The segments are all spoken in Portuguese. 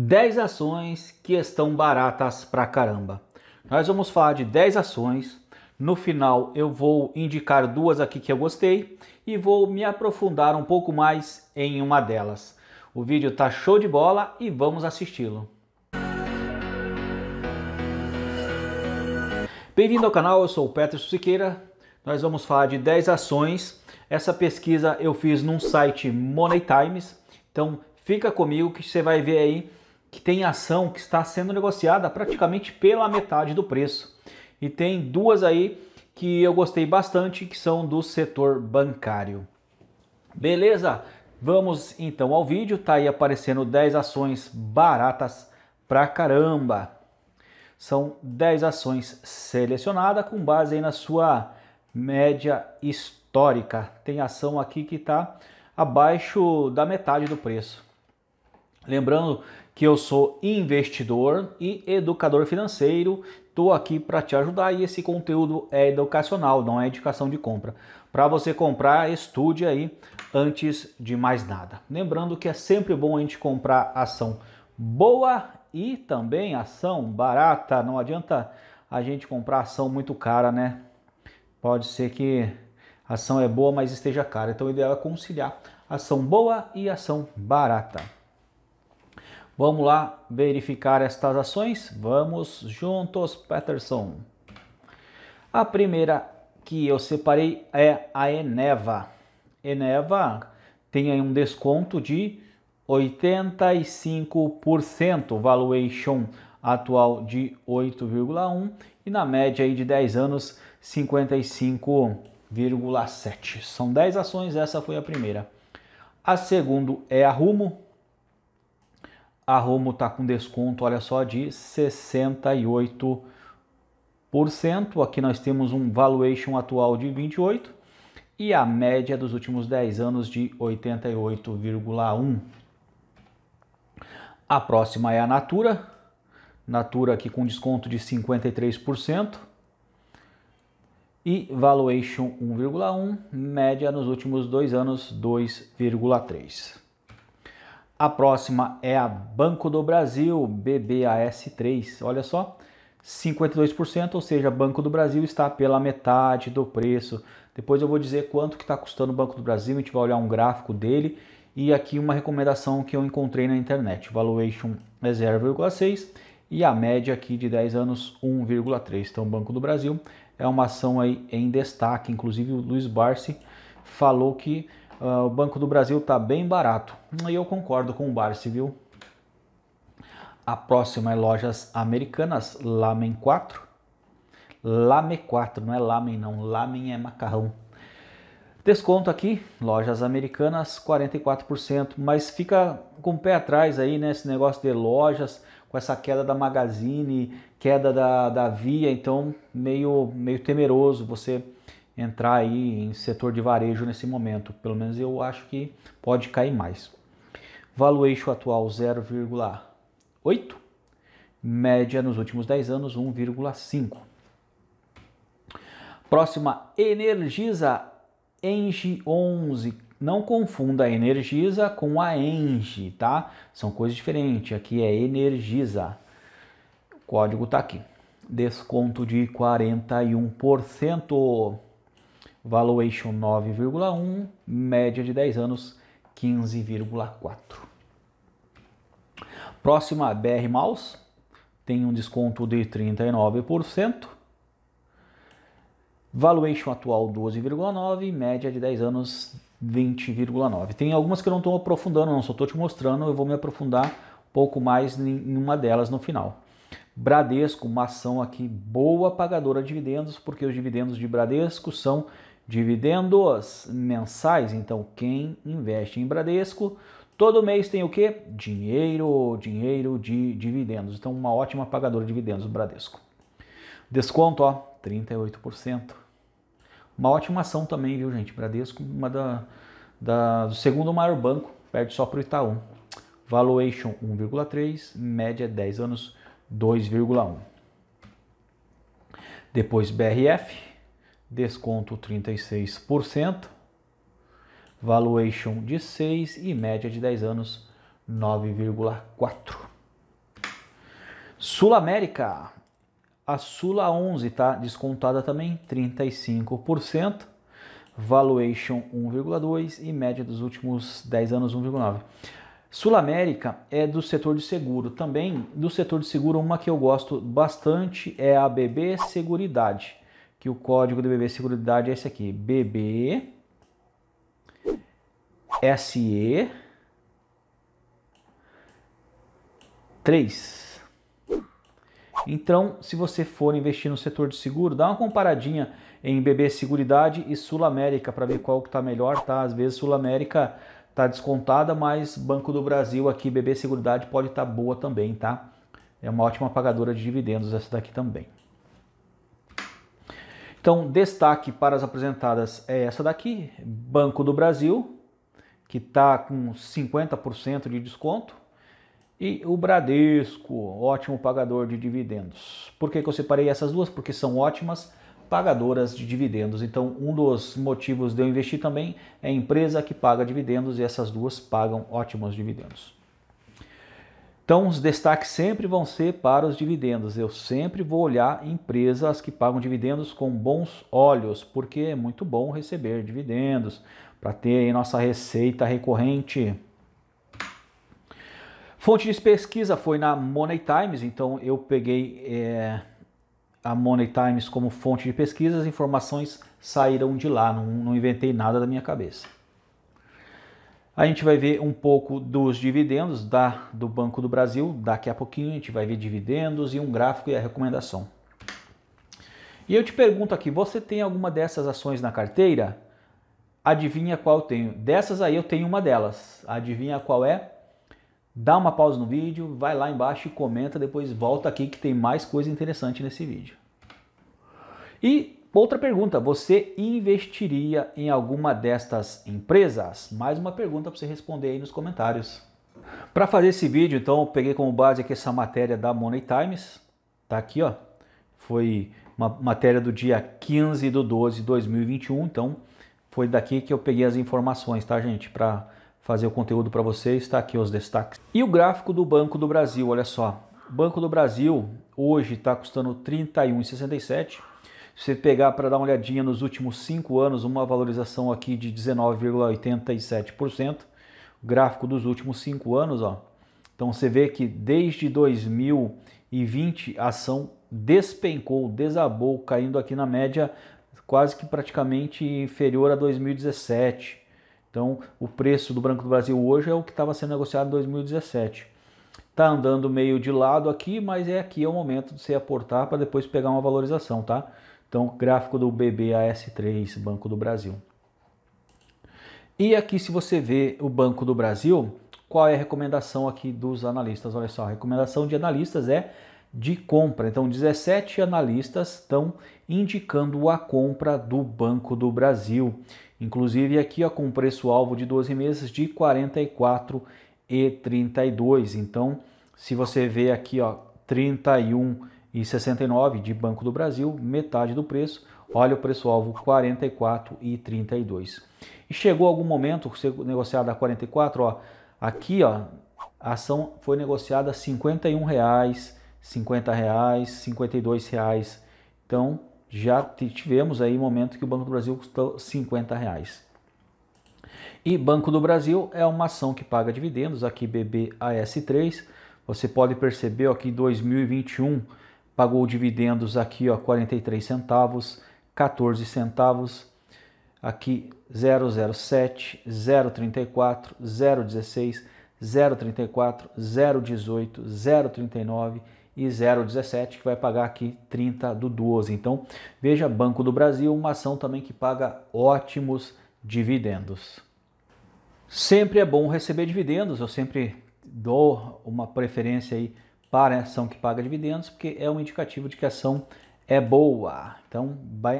10 ações que estão baratas pra caramba. Nós vamos falar de 10 ações. No final eu vou indicar duas aqui que eu gostei e vou me aprofundar um pouco mais em uma delas. O vídeo tá show de bola e vamos assisti-lo. Bem-vindo ao canal, eu sou o Peterson Siqueira. Nós vamos falar de 10 ações. Essa pesquisa eu fiz num site Money Times. Então fica comigo que você vai ver aí que tem ação que está sendo negociada praticamente pela metade do preço. E tem duas aí que eu gostei bastante, que são do setor bancário. Beleza? Vamos então ao vídeo, tá aí aparecendo 10 ações baratas pra caramba. São 10 ações selecionadas com base aí na sua média histórica. Tem ação aqui que está abaixo da metade do preço. Lembrando que eu sou investidor e educador financeiro, estou aqui para te ajudar e esse conteúdo é educacional, não é indicação de compra. Para você comprar, estude aí antes de mais nada. Lembrando que é sempre bom a gente comprar ação boa e também ação barata. Não adianta a gente comprar ação muito cara, né? Pode ser que a ação é boa, mas esteja cara. Então o ideal é conciliar ação boa e ação barata. Vamos lá verificar estas ações? Vamos juntos, Peterson. A primeira que eu separei é a Eneva. Eneva tem aí um desconto de 85%, valuation atual de 8,1 e na média aí de 10 anos 55,7. São 10 ações, essa foi a primeira. A segunda é a Rumo, a Romo está com desconto, olha só, de 68%. Aqui nós temos um valuation atual de 28 e a média dos últimos 10 anos de 88,1. A próxima é a Natura. Natura aqui com desconto de 53% e valuation 1,1, média nos últimos dois anos 2,3. A próxima é a Banco do Brasil, BBAS3. Olha só, 52%, ou seja, Banco do Brasil está pela metade do preço. Depois eu vou dizer quanto que está custando o Banco do Brasil, a gente vai olhar um gráfico dele e aqui uma recomendação que eu encontrei na internet. Valuation é 0,6 e a média aqui de 10 anos 1,3. Então, Banco do Brasil é uma ação aí em destaque. Inclusive, o Luiz Barsi falou que uh, o Banco do Brasil está bem barato. E eu concordo com o Barsi, viu? A próxima é lojas americanas, Lamen 4. Lame 4, não é Lamen não, Lamen é macarrão. Desconto aqui, lojas americanas 44%, mas fica com o pé atrás aí, né? Esse negócio de lojas, com essa queda da Magazine, queda da, da Via, então meio, meio temeroso você entrar aí em setor de varejo nesse momento. Pelo menos eu acho que pode cair mais. Valuation atual 0,8, média nos últimos 10 anos 1,5. Próxima, Energisa Engie 11. Não confunda a Energisa com a Engie, tá? São coisas diferentes. Aqui é Energisa. O código tá aqui. Desconto de 41% valuation 9,1, média de 10 anos 15,4. Próxima BR Mouse tem um desconto de 39%. Valuation atual 12,9, média de 10 anos 20,9. Tem algumas que eu não estou aprofundando, não, só estou te mostrando, eu vou me aprofundar um pouco mais em uma delas no final. Bradesco, uma ação aqui boa pagadora de dividendos, porque os dividendos de Bradesco são Dividendos mensais, então quem investe em Bradesco, todo mês tem o que? Dinheiro, dinheiro de dividendos. Então uma ótima pagadora de dividendos o Bradesco. Desconto, ó, 38%. Uma ótima ação também, viu, gente? Bradesco, uma da, da do segundo maior banco, perde só para o Itaú. Valuation 1,3, média 10 anos 2,1. Depois BRF, desconto 36%, valuation de 6 e média de 10 anos 9,4. Sul América, a Sula 11 está descontada também 35%, valuation 1,2 e média dos últimos 10 anos 1,9. Sul América é do setor de seguro. Também do setor de seguro, uma que eu gosto bastante é a BB Seguridade que o código do BB Seguridade é esse aqui, BB SE 3. Então, se você for investir no setor de seguro, dá uma comparadinha em BB Seguridade e Sul América para ver qual que está melhor, tá? Às vezes Sul América está descontada, mas Banco do Brasil aqui, BB Seguridade pode estar tá boa também, tá? É uma ótima pagadora de dividendos essa daqui também. Então, destaque para as apresentadas é essa daqui, Banco do Brasil, que está com 50% de desconto, e o Bradesco, ótimo pagador de dividendos. Por que, que eu separei essas duas? Porque são ótimas pagadoras de dividendos. Então, um dos motivos de eu investir também é empresa que paga dividendos e essas duas pagam ótimos dividendos. Então, os destaques sempre vão ser para os dividendos. Eu sempre vou olhar empresas que pagam dividendos com bons olhos, porque é muito bom receber dividendos para ter nossa receita recorrente. Fonte de pesquisa foi na Money Times, então eu peguei é, a Money Times como fonte de pesquisa, as informações saíram de lá, não, não inventei nada da minha cabeça. A gente vai ver um pouco dos dividendos da, do Banco do Brasil, daqui a pouquinho a gente vai ver dividendos e um gráfico e a recomendação. E eu te pergunto aqui, você tem alguma dessas ações na carteira? Adivinha qual eu tenho? Dessas aí eu tenho uma delas. Adivinha qual é? Dá uma pausa no vídeo, vai lá embaixo e comenta, depois volta aqui que tem mais coisa interessante nesse vídeo. E Outra pergunta: você investiria em alguma destas empresas? Mais uma pergunta para você responder aí nos comentários. Para fazer esse vídeo, então, eu peguei como base aqui essa matéria da Money Times. Tá aqui, ó. Foi uma matéria do dia 15 de 12 de 2021. Então, foi daqui que eu peguei as informações, tá, gente? Para fazer o conteúdo para vocês, está aqui os destaques. E o gráfico do Banco do Brasil, olha só. Banco do Brasil hoje está custando R$ 31,67 você pegar para dar uma olhadinha nos últimos cinco anos, uma valorização aqui de 19,87%, gráfico dos últimos cinco anos, ó. Então você vê que desde 2020 a ação despencou, desabou, caindo aqui na média quase que praticamente inferior a 2017. Então o preço do branco do Brasil hoje é o que estava sendo negociado em 2017. Tá andando meio de lado aqui, mas é aqui é o momento de você aportar para depois pegar uma valorização, tá? Então, gráfico do BBAS3, Banco do Brasil. E aqui, se você vê o Banco do Brasil, qual é a recomendação aqui dos analistas? Olha só, a recomendação de analistas é de compra. Então, 17 analistas estão indicando a compra do Banco do Brasil. Inclusive aqui ó, com preço-alvo de 12 meses de R$ 44,32. Então, se você vê aqui ó, 31 e 69 de Banco do Brasil, metade do preço. Olha o preço-alvo 44,32. E chegou algum momento negociado a 44, ó, aqui ó, a ação foi negociada a 51 reais, 50 reais, 52 reais. Então já tivemos aí momento que o Banco do Brasil custou 50 reais. E Banco do Brasil é uma ação que paga dividendos, aqui BBAS3. Você pode perceber ó, que 2021 pagou dividendos aqui, ó, 43 centavos, 14 centavos, aqui 007, 034, 016, 034, 018, 039 e 017 que vai pagar aqui 30 do 12. Então, veja, Banco do Brasil, uma ação também que paga ótimos dividendos. Sempre é bom receber dividendos, eu sempre dou uma preferência aí para a ação que paga dividendos, porque é um indicativo de que a ação é boa. Então,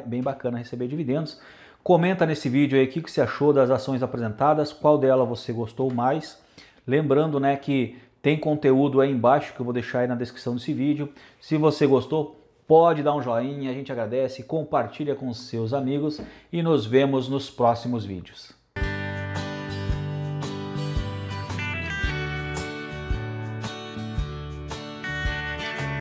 bem bacana receber dividendos. Comenta nesse vídeo aí o que, que você achou das ações apresentadas, qual dela você gostou mais. Lembrando né, que tem conteúdo aí embaixo que eu vou deixar aí na descrição desse vídeo. Se você gostou, pode dar um joinha, a gente agradece, compartilha com seus amigos e nos vemos nos próximos vídeos.